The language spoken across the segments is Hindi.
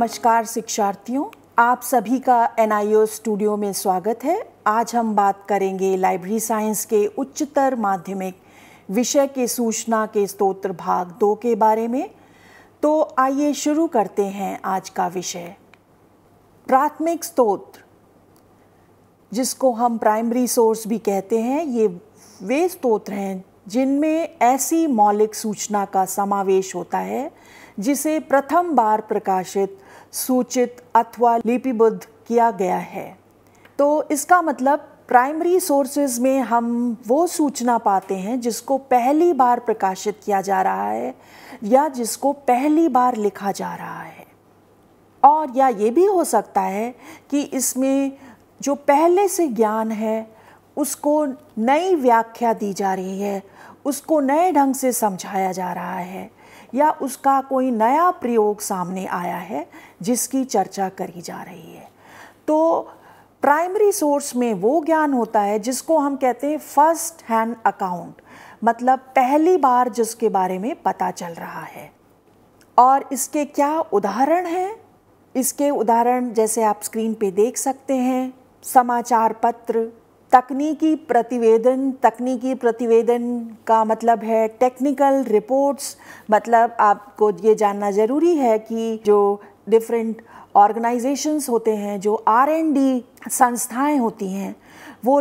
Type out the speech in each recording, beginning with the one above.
नमस्कार शिक्षार्थियों आप सभी का एन स्टूडियो में स्वागत है आज हम बात करेंगे लाइब्रेरी साइंस के उच्चतर माध्यमिक विषय के सूचना के स्त्रोत्र भाग दो के बारे में तो आइए शुरू करते हैं आज का विषय प्राथमिक स्त्रोत्र जिसको हम प्राइमरी सोर्स भी कहते हैं ये वे स्त्रोत्र हैं जिनमें ऐसी मौलिक सूचना का समावेश होता है जिसे प्रथम बार प्रकाशित सूचित अथवा लिपिबद्ध किया गया है तो इसका मतलब प्राइमरी सोर्सेज में हम वो सूचना पाते हैं जिसको पहली बार प्रकाशित किया जा रहा है या जिसको पहली बार लिखा जा रहा है और या ये भी हो सकता है कि इसमें जो पहले से ज्ञान है उसको नई व्याख्या दी जा रही है उसको नए ढंग से समझाया जा रहा है या उसका कोई नया प्रयोग सामने आया है जिसकी चर्चा करी जा रही है तो प्राइमरी सोर्स में वो ज्ञान होता है जिसको हम कहते हैं फर्स्ट हैंड अकाउंट मतलब पहली बार जिसके बारे में पता चल रहा है और इसके क्या उदाहरण हैं इसके उदाहरण जैसे आप स्क्रीन पे देख सकते हैं समाचार पत्र तकनीकी प्रतिवेदन तकनीकी प्रतिवेदन का मतलब है टेक्निकल रिपोर्ट्स मतलब आपको ये जानना ज़रूरी है कि जो डिफरेंट ऑर्गेनाइजेशंस होते हैं जो आर एंड डी संस्थाएँ होती हैं वो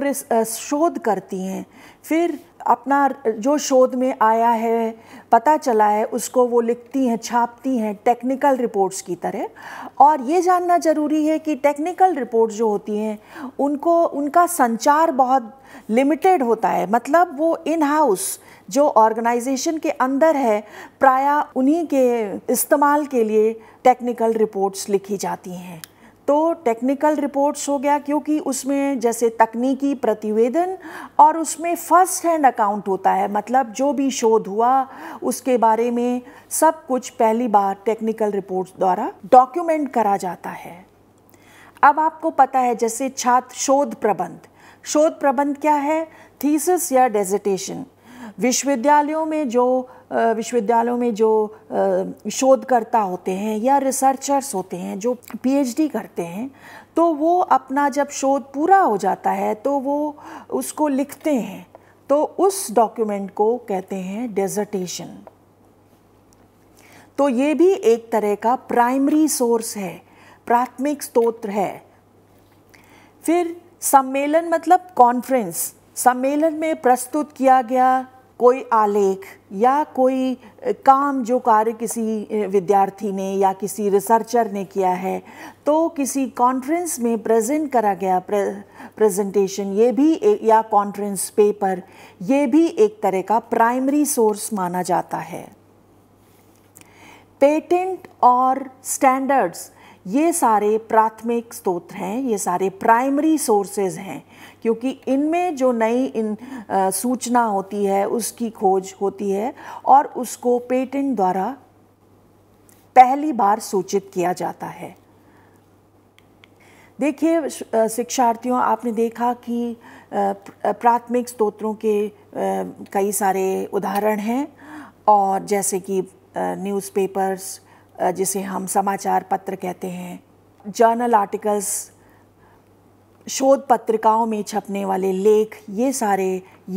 शोध करती हैं फिर अपना जो शोध में आया है पता चला है उसको वो लिखती हैं छापती हैं टेक्निकल रिपोर्ट्स की तरह और ये जानना ज़रूरी है कि टेक्निकल रिपोर्ट्स जो होती हैं उनको उनका संचार बहुत लिमिटेड होता है मतलब वो इन हाउस जो ऑर्गेनाइजेशन के अंदर है प्राय उन्हीं के इस्तेमाल के लिए टेक्निकल रिपोर्ट्स लिखी जाती हैं तो टेक्निकल रिपोर्ट्स हो गया क्योंकि उसमें जैसे तकनीकी प्रतिवेदन और उसमें फर्स्ट हैंड अकाउंट होता है मतलब जो भी शोध हुआ उसके बारे में सब कुछ पहली बार टेक्निकल रिपोर्ट्स द्वारा डॉक्यूमेंट करा जाता है अब आपको पता है जैसे छात्र शोध प्रबंध शोध प्रबंध क्या है थीसिस या डेजिटेशन विश्वविद्यालयों में जो विश्वविद्यालयों में जो शोधकर्ता होते हैं या रिसर्चर्स होते हैं जो पीएचडी करते हैं तो वो अपना जब शोध पूरा हो जाता है तो वो उसको लिखते हैं तो उस डॉक्यूमेंट को कहते हैं डेजर्टेशन तो ये भी एक तरह का प्राइमरी सोर्स है प्राथमिक स्त्रोत्र है फिर सम्मेलन मतलब कॉन्फ्रेंस सम्मेलन में प्रस्तुत किया गया कोई आलेख या कोई काम जो कार्य किसी विद्यार्थी ने या किसी रिसर्चर ने किया है तो किसी कॉन्फ्रेंस में प्रेजेंट करा गया प्रे, प्रेजेंटेशन ये भी या कॉन्फ्रेंस पेपर ये भी एक तरह का प्राइमरी सोर्स माना जाता है पेटेंट और स्टैंडर्ड्स ये सारे प्राथमिक स्त्रोत्र हैं ये सारे प्राइमरी सोर्सेज हैं क्योंकि इनमें जो नई इन आ, सूचना होती है उसकी खोज होती है और उसको पेटेंट द्वारा पहली बार सूचित किया जाता है देखिए शिक्षार्थियों आपने देखा कि प्राथमिक स्तोत्रों के कई सारे उदाहरण हैं और जैसे कि न्यूज़पेपर्स जिसे हम समाचार पत्र कहते हैं जर्नल आर्टिकल्स शोध पत्रिकाओं में छपने वाले लेख ये सारे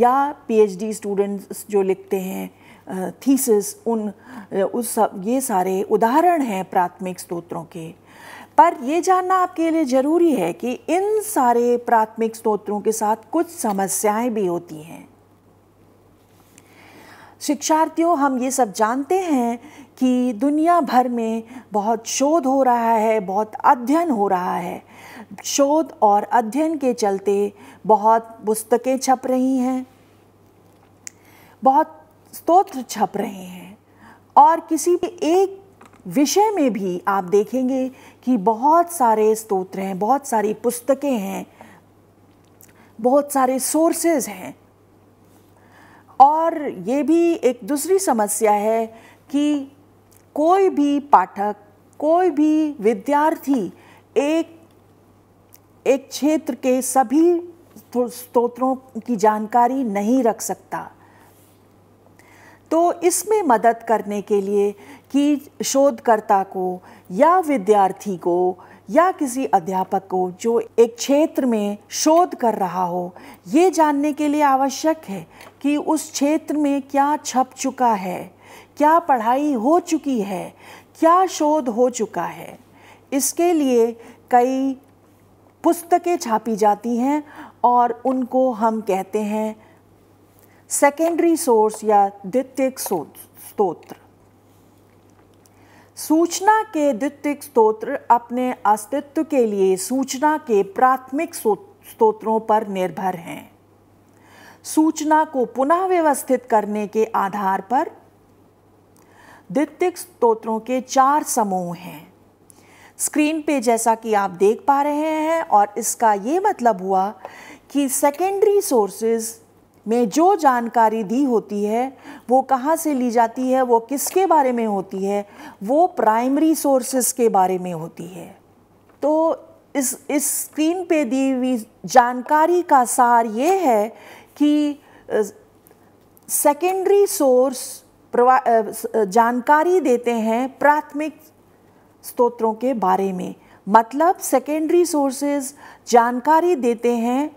या पीएचडी स्टूडेंट्स जो लिखते हैं थीसिस उन उस सब ये सारे उदाहरण हैं प्राथमिक स्तोत्रों के पर ये जानना आपके लिए ज़रूरी है कि इन सारे प्राथमिक स्तोत्रों के साथ कुछ समस्याएं भी होती हैं शिक्षार्थियों हम ये सब जानते हैं कि दुनिया भर में बहुत शोध हो रहा है बहुत अध्ययन हो रहा है शोध और अध्ययन के चलते बहुत पुस्तकें छप रही हैं बहुत स्तोत्र छप रहे हैं और किसी भी एक विषय में भी आप देखेंगे कि बहुत सारे स्तोत्र हैं बहुत सारी पुस्तकें हैं बहुत सारे सोर्सेज हैं और ये भी एक दूसरी समस्या है कि कोई भी पाठक कोई भी विद्यार्थी एक एक क्षेत्र के सभी तो, स्तोत्रों की जानकारी नहीं रख सकता तो इसमें मदद करने के लिए कि शोधकर्ता को या विद्यार्थी को या किसी अध्यापक को जो एक क्षेत्र में शोध कर रहा हो ये जानने के लिए आवश्यक है कि उस क्षेत्र में क्या छप चुका है क्या पढ़ाई हो चुकी है क्या शोध हो चुका है इसके लिए कई पुस्तकें छापी जाती हैं और उनको हम कहते हैं सेकेंडरी सोर्स या द्वितीय स्रोत सूचना के द्वितीय स्तोत्र अपने अस्तित्व के लिए सूचना के प्राथमिक स्तोत्रों पर निर्भर हैं सूचना को पुनः व्यवस्थित करने के आधार पर द्वितीय स्तोत्रों के चार समूह हैं स्क्रीन पे जैसा कि आप देख पा रहे हैं और इसका ये मतलब हुआ कि सेकेंडरी सोर्सेज में जो जानकारी दी होती है वो कहाँ से ली जाती है वो किसके बारे में होती है वो प्राइमरी सोर्सेज के बारे में होती है तो इस इस स्क्रीन पे दी हुई जानकारी का सार ये है कि सेकेंडरी सोर्स जानकारी देते हैं प्राथमिक स्तोत्रों के बारे में मतलब सेकेंडरी सोर्सेज जानकारी देते हैं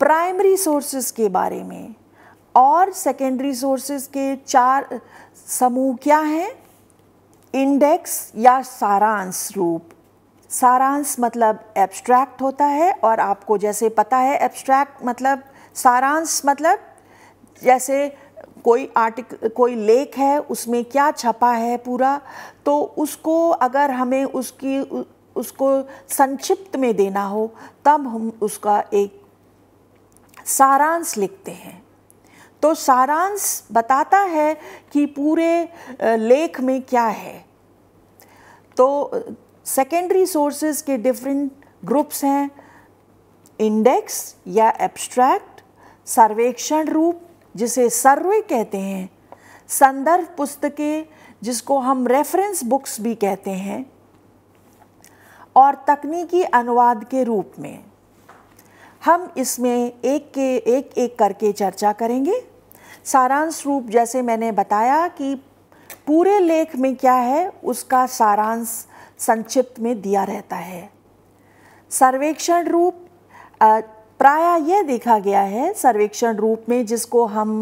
प्राइमरी सोर्सेज के बारे में और सेकेंडरी सोर्सेज के चार समूह क्या हैं इंडेक्स या सारांश रूप सारांश मतलब एब्स्ट्रैक्ट होता है और आपको जैसे पता है एब्स्ट्रैक्ट मतलब सारांश मतलब जैसे कोई आर्टिक कोई लेख है उसमें क्या छपा है पूरा तो उसको अगर हमें उसकी उसको संक्षिप्त में देना हो तब हम उसका एक सारांश लिखते हैं तो सारांश बताता है कि पूरे लेख में क्या है तो सेकेंडरी सोर्सेज के डिफरेंट ग्रुप्स हैं इंडेक्स या एब्स्ट्रैक्ट सर्वेक्षण रूप जिसे सर्वे कहते हैं संदर्भ पुस्तकें जिसको हम रेफरेंस बुक्स भी कहते हैं और तकनीकी अनुवाद के रूप में हम इसमें एक के एक एक करके चर्चा करेंगे सारांश रूप जैसे मैंने बताया कि पूरे लेख में क्या है उसका सारांश संक्षिप्त में दिया रहता है सर्वेक्षण रूप प्राय यह देखा गया है सर्वेक्षण रूप में जिसको हम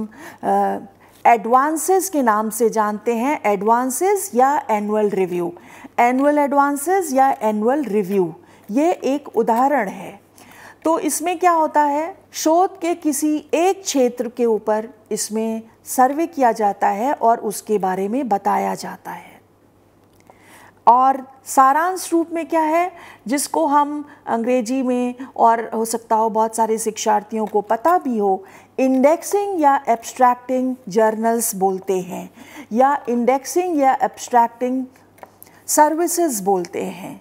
एडवांसेस के नाम से जानते हैं एडवांसेस या एनुअल रिव्यू एनुअल एडवांसेस या एनुअल रिव्यू ये एक उदाहरण है तो इसमें क्या होता है शोध के किसी एक क्षेत्र के ऊपर इसमें सर्वे किया जाता है और उसके बारे में बताया जाता है और सारांश रूप में क्या है जिसको हम अंग्रेजी में और हो सकता हो बहुत सारे शिक्षार्थियों को पता भी हो इंडेक्सिंग या एब्स्ट्रैक्टिंग जर्नल्स बोलते हैं या इंडेक्सिंग या एब्स्ट्रैक्टिंग सर्विसेज बोलते हैं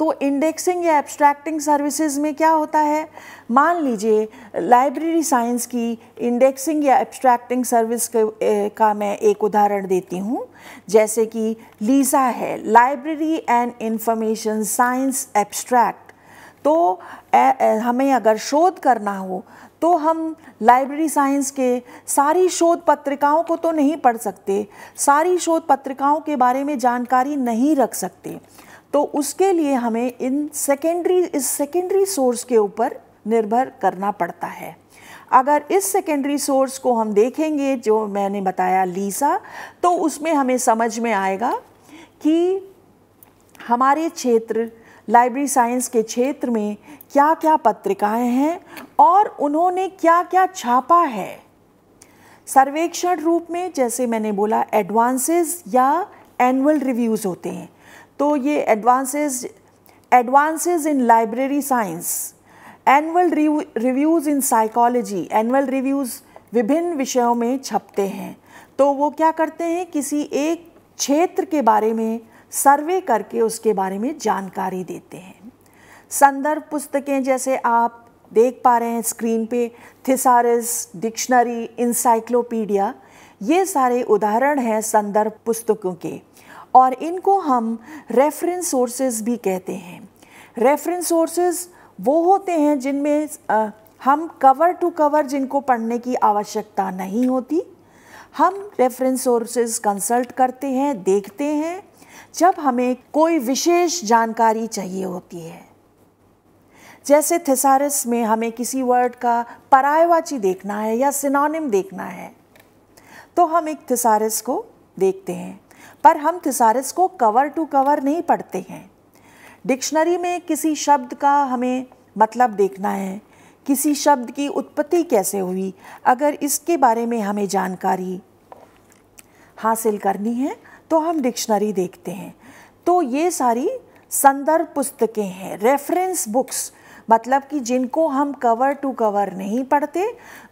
तो इंडेक्सिंग या एब्स्ट्रैक्टिंग सर्विसेज में क्या होता है मान लीजिए लाइब्रेरी साइंस की इंडेक्सिंग या एब्स्ट्रैक्टिंग सर्विस का मैं एक उदाहरण देती हूँ जैसे कि लीसा है library and information science abstract तो हमें अगर शोध करना हो तो हम लाइब्रेरी साइंस के सारी शोध पत्रिकाओं को तो नहीं पढ़ सकते सारी शोध पत्रिकाओं के बारे में जानकारी नहीं रख सकते तो उसके लिए हमें इन सेकेंडरी इस सेकेंडरी सोर्स के ऊपर निर्भर करना पड़ता है अगर इस सेकेंडरी सोर्स को हम देखेंगे जो मैंने बताया लीसा तो उसमें हमें समझ में आएगा कि हमारे क्षेत्र लाइब्रेरी साइंस के क्षेत्र में क्या क्या पत्रिकाएं हैं और उन्होंने क्या क्या छापा है सर्वेक्षण रूप में जैसे मैंने बोला एडवांसेस या एनुअल रिव्यूज़ होते हैं तो ये advances advances in library science annual reviews in psychology annual reviews विभिन्न विषयों में छपते हैं तो वो क्या करते हैं किसी एक क्षेत्र के बारे में सर्वे करके उसके बारे में जानकारी देते हैं संदर्भ पुस्तकें जैसे आप देख पा रहे हैं स्क्रीन पे थिसारिस डिक्शनरी इंसाइक्लोपीडिया ये सारे उदाहरण हैं संदर्भ पुस्तकों के और इनको हम रेफरेंस सोर्सेज भी कहते हैं रेफरेंस सोर्सेज वो होते हैं जिनमें हम कवर टू कवर जिनको पढ़ने की आवश्यकता नहीं होती हम रेफरेंस सोर्सेज कंसल्ट करते हैं देखते हैं जब हमें कोई विशेष जानकारी चाहिए होती है जैसे थेसारस में हमें किसी वर्ड का परायवाची देखना है या सिनोनिम देखना है तो हम एक थेसारस को देखते हैं पर हम थिसारिस को कवर टू कवर नहीं पढ़ते हैं डिक्शनरी में किसी शब्द का हमें मतलब देखना है किसी शब्द की उत्पत्ति कैसे हुई अगर इसके बारे में हमें जानकारी हासिल करनी है तो हम डिक्शनरी देखते हैं तो ये सारी संदर्भ पुस्तकें हैं रेफरेंस बुक्स मतलब कि जिनको हम कवर टू कवर नहीं पढ़ते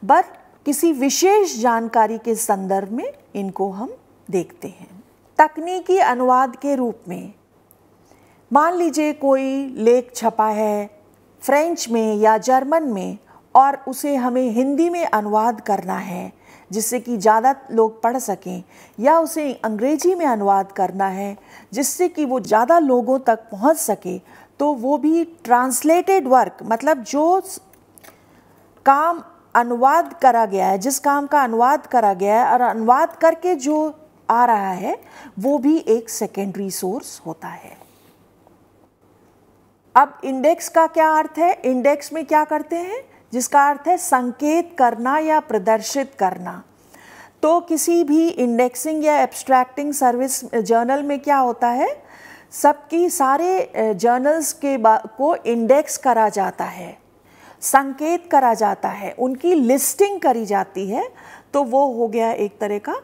बट किसी विशेष जानकारी के संदर्भ में इनको हम देखते हैं तकनीकी अनुवाद के रूप में मान लीजिए कोई लेख छपा है फ्रेंच में या जर्मन में और उसे हमें हिंदी में अनुवाद करना है जिससे कि ज़्यादा लोग पढ़ सकें या उसे अंग्रेजी में अनुवाद करना है जिससे कि वो ज़्यादा लोगों तक पहुंच सके तो वो भी ट्रांसलेटेड वर्क मतलब जो काम अनुवाद करा गया है जिस काम का अनुवाद करा गया है और अनुवाद करके जो आ रहा है वो भी एक सेकेंडरी सोर्स होता है अब इंडेक्स का क्या अर्थ है इंडेक्स में क्या करते हैं जिसका अर्थ है संकेत करना या प्रदर्शित करना तो किसी भी इंडेक्सिंग या एब्स्ट्रैक्टिंग सर्विस जर्नल में क्या होता है सबकी सारे जर्नल्स के को इंडेक्स करा जाता है संकेत करा जाता है उनकी लिस्टिंग करी जाती है तो वो हो गया एक तरह का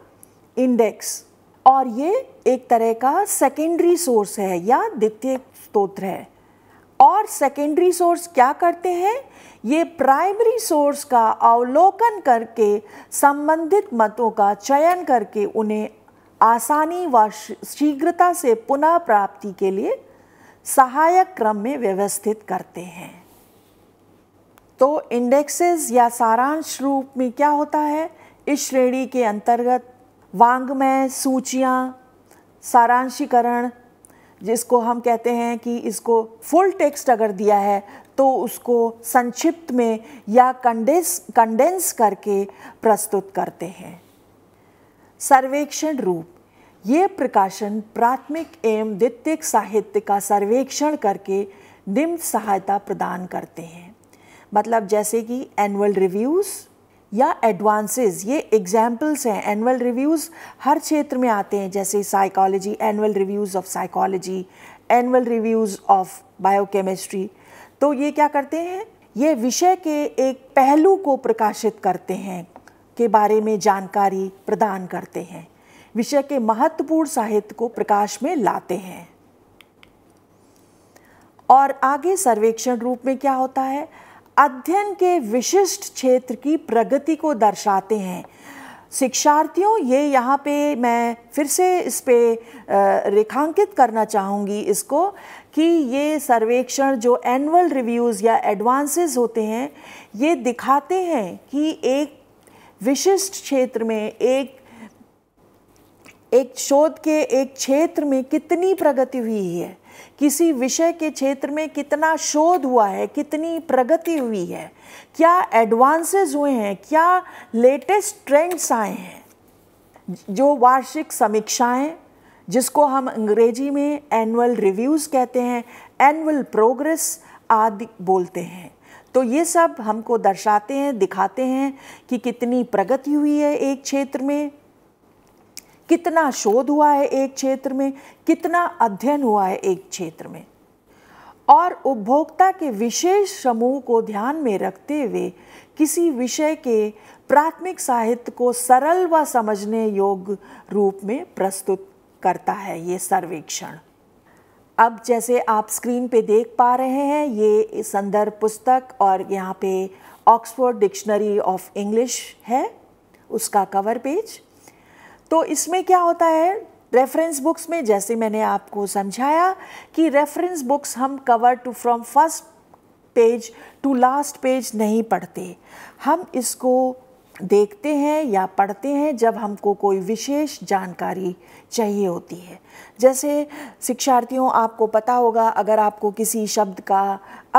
इंडेक्स और ये एक तरह का सेकेंडरी सोर्स है या द्वितीय स्त्रोत्र है और सेकेंडरी सोर्स क्या करते हैं ये प्राइमरी सोर्स का अवलोकन करके संबंधित मतों का चयन करके उन्हें आसानी व शीघ्रता से पुनः प्राप्ति के लिए सहायक क्रम में व्यवस्थित करते हैं तो इंडेक्सेस या सारांश रूप में क्या होता है इस श्रेणी के अंतर्गत वांग्मय सूचियाँ सारांशीकरण जिसको हम कहते हैं कि इसको फुल टेक्स्ट अगर दिया है तो उसको संक्षिप्त में या कंडेंस कंडेंस करके प्रस्तुत करते हैं सर्वेक्षण रूप ये प्रकाशन प्राथमिक एवं द्वितीयक साहित्य का सर्वेक्षण करके निम्न सहायता प्रदान करते हैं मतलब जैसे कि एनुअल रिव्यूज़ या एडवांसेस ये एग्जाम्पल्स हैं एनुअल रिव्यूज़ हर क्षेत्र में आते हैं जैसे psychology annual reviews of psychology annual reviews of biochemistry तो ये क्या करते हैं ये विषय के एक पहलू को प्रकाशित करते हैं के बारे में जानकारी प्रदान करते हैं विषय के महत्वपूर्ण साहित्य को प्रकाश में लाते हैं और आगे सर्वेक्षण रूप में क्या होता है अध्ययन के विशिष्ट क्षेत्र की प्रगति को दर्शाते हैं शिक्षार्थियों ये यहाँ पे मैं फिर से इस पे रेखांकित करना चाहूँगी इसको कि ये सर्वेक्षण जो एनुअल रिव्यूज़ या एडवांसेस होते हैं ये दिखाते हैं कि एक विशिष्ट क्षेत्र में एक एक शोध के एक क्षेत्र में कितनी प्रगति हुई है किसी विषय के क्षेत्र में कितना शोध हुआ है कितनी प्रगति हुई है क्या एडवांसेस हुए हैं क्या लेटेस्ट ट्रेंड्स आए हैं जो वार्षिक समीक्षाएं जिसको हम अंग्रेजी में एनुअल रिव्यूज़ कहते हैं एनुअल प्रोग्रेस आदि बोलते हैं तो ये सब हमको दर्शाते हैं दिखाते हैं कि कितनी प्रगति हुई है एक क्षेत्र में कितना शोध हुआ है एक क्षेत्र में कितना अध्ययन हुआ है एक क्षेत्र में और उपभोक्ता के विशेष समूह को ध्यान में रखते हुए किसी विषय के प्राथमिक साहित्य को सरल व समझने योग्य रूप में प्रस्तुत करता है ये सर्वेक्षण अब जैसे आप स्क्रीन पे देख पा रहे हैं ये संदर्भ पुस्तक और यहाँ पे ऑक्सफोर्ड डिक्शनरी ऑफ इंग्लिश है उसका कवर पेज तो इसमें क्या होता है रेफरेंस बुक्स में जैसे मैंने आपको समझाया कि रेफरेंस बुक्स हम cover to from first page to last page नहीं पढ़ते हम इसको देखते हैं या पढ़ते हैं जब हमको कोई विशेष जानकारी चाहिए होती है जैसे शिक्षार्थियों आपको पता होगा अगर आपको किसी शब्द का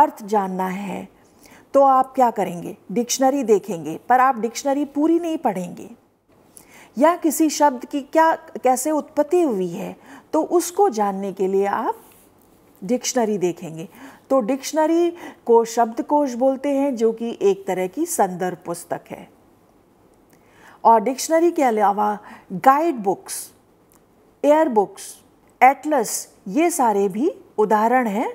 अर्थ जानना है तो आप क्या करेंगे डिक्शनरी देखेंगे पर आप डिक्शनरी पूरी नहीं पढ़ेंगे या किसी शब्द की क्या कैसे उत्पत्ति हुई है तो उसको जानने के लिए आप डिक्शनरी देखेंगे तो डिक्शनरी को शब्दकोश बोलते हैं जो कि एक तरह की संदर्भ पुस्तक है और डिक्शनरी के अलावा guide books year books atlas ये सारे भी उदाहरण हैं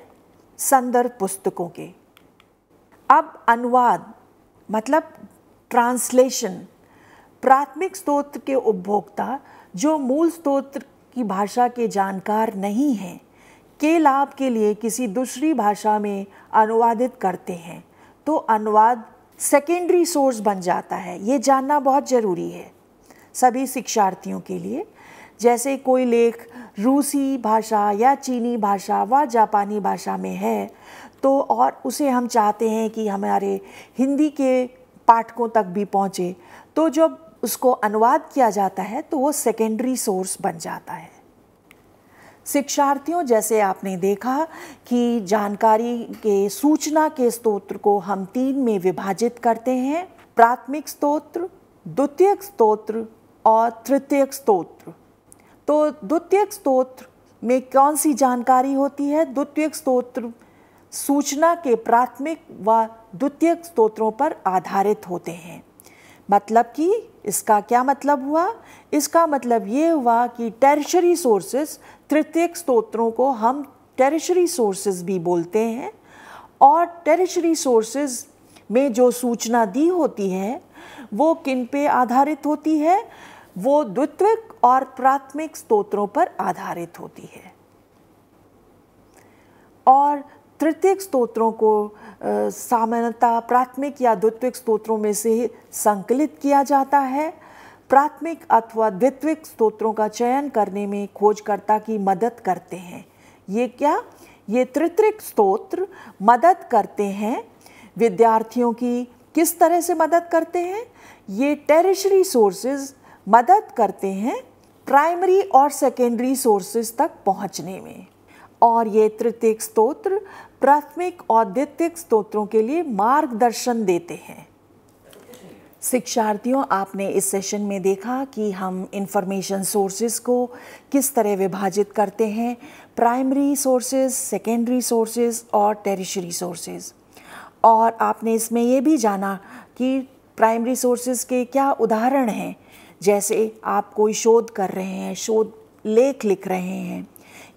संदर्भ पुस्तकों के अब अनुवाद मतलब ट्रांसलेशन प्राथमिक स्तोत्र के उपभोक्ता जो मूल स्त्रोत्र की भाषा के जानकार नहीं हैं के लाभ के लिए किसी दूसरी भाषा में अनुवादित करते हैं तो अनुवाद सेकेंडरी सोर्स बन जाता है ये जानना बहुत ज़रूरी है सभी शिक्षार्थियों के लिए जैसे कोई लेख रूसी भाषा या चीनी भाषा व जापानी भाषा में है तो और उसे हम चाहते हैं कि हमारे हिंदी के पाठकों तक भी पहुँचे तो जब उसको अनुवाद किया जाता है तो वो सेकेंडरी सोर्स बन जाता है शिक्षार्थियों जैसे आपने देखा कि जानकारी के सूचना के स्तोत्र को हम तीन में विभाजित करते हैं प्राथमिक स्तोत्र द्वितीयक स्तोत्र और तृतीयक स्तोत्र तो द्वितीयक स्तोत्र में कौन सी जानकारी होती है द्वितीयक स्तोत्र सूचना के प्राथमिक व द्वितीयक स्तोत्रों पर आधारित होते हैं मतलब कि इसका क्या मतलब हुआ इसका मतलब ये हुआ कि टेरिशरी सोर्सेस तृतीयक स्तोत्रों को हम टेरिशरी सोर्सेज भी बोलते हैं और टेरिशरी सोर्सेज में जो सूचना दी होती है वो किन पे आधारित होती है वो द्वित्विक और प्राथमिक स्तोत्रों पर आधारित होती है और तृतीय स्तोत्रों को सामान्यतः प्राथमिक या द्वितीय स्तोत्रों में से ही संकलित किया जाता है प्राथमिक अथवा द्वितीय स्तोत्रों का चयन करने में खोजकर्ता की मदद करते हैं ये क्या ये तृतीय स्तोत्र मदद करते हैं विद्यार्थियों की किस तरह से मदद करते हैं ये टेरिशरी सोर्सेज मदद करते हैं प्राइमरी और सेकेंडरी सोर्सेज तक पहुंचने में और ये तृतीय स्तोत्र प्राथमिक औद्योगिक स्त्रोत्रों के लिए मार्गदर्शन देते हैं शिक्षार्थियों आपने इस सेशन में देखा कि हम इंफॉर्मेशन सोर्सेज को किस तरह विभाजित करते हैं प्राइमरी सोर्सेज सेकेंडरी सोर्सेज और टेरिशरी सोर्सेज और आपने इसमें ये भी जाना कि प्राइमरी सोर्सेज के क्या उदाहरण हैं जैसे आप कोई शोध कर रहे हैं शोध लेख लिख रहे हैं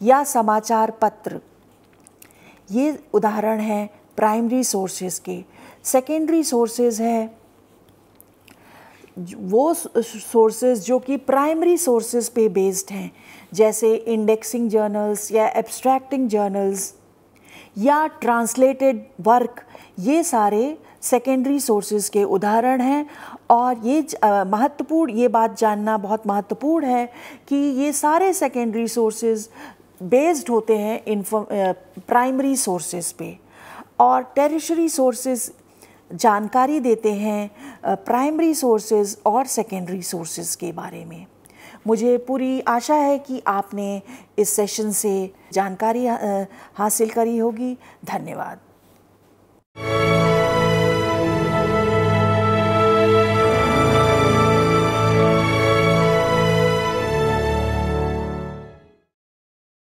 या समाचार पत्र ये उदाहरण हैं प्राइमरी सोर्सेज के सेकेंडरी सोर्सेज है वो सोर्सेज जो कि प्राइमरी सोर्सेज पे बेस्ड हैं जैसे इंडेक्सिंग जर्नल्स या एब्स्ट्रैक्टिंग जर्नल्स या ट्रांसलेटेड वर्क ये सारे सेकेंडरी सोर्सेज के उदाहरण हैं और ये महत्वपूर्ण ये बात जानना बहुत महत्वपूर्ण है कि ये सारे सेकेंडरी सोर्सेज बेस्ड होते हैं प्राइमरी सोर्सेज पे और टेरिशरी सोर्सेज जानकारी देते हैं प्राइमरी सोर्सेज और सेकेंडरी सोर्सेज के बारे में मुझे पूरी आशा है कि आपने इस सेशन से जानकारी हासिल करी होगी धन्यवाद